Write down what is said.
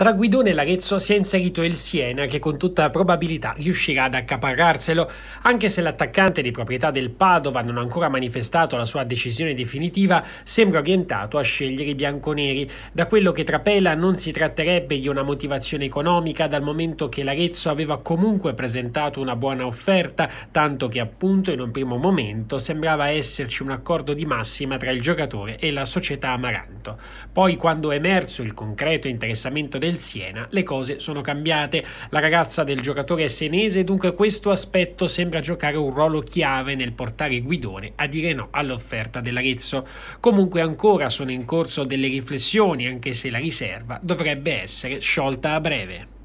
Tra Guidone e l'Arezzo si è inserito il Siena che con tutta probabilità riuscirà ad accaparrarselo, anche se l'attaccante di proprietà del Padova non ha ancora manifestato la sua decisione definitiva, sembra orientato a scegliere i bianconeri. Da quello che trapela non si tratterebbe di una motivazione economica dal momento che l'Arezzo aveva comunque presentato una buona offerta, tanto che appunto in un primo momento sembrava esserci un accordo di massima tra il giocatore e la società Amaranto. Poi quando è emerso il concreto interessamento del del Siena le cose sono cambiate. La ragazza del giocatore è senese, dunque questo aspetto sembra giocare un ruolo chiave nel portare Guidone a dire no all'offerta dell'Arezzo. Comunque ancora sono in corso delle riflessioni, anche se la riserva dovrebbe essere sciolta a breve.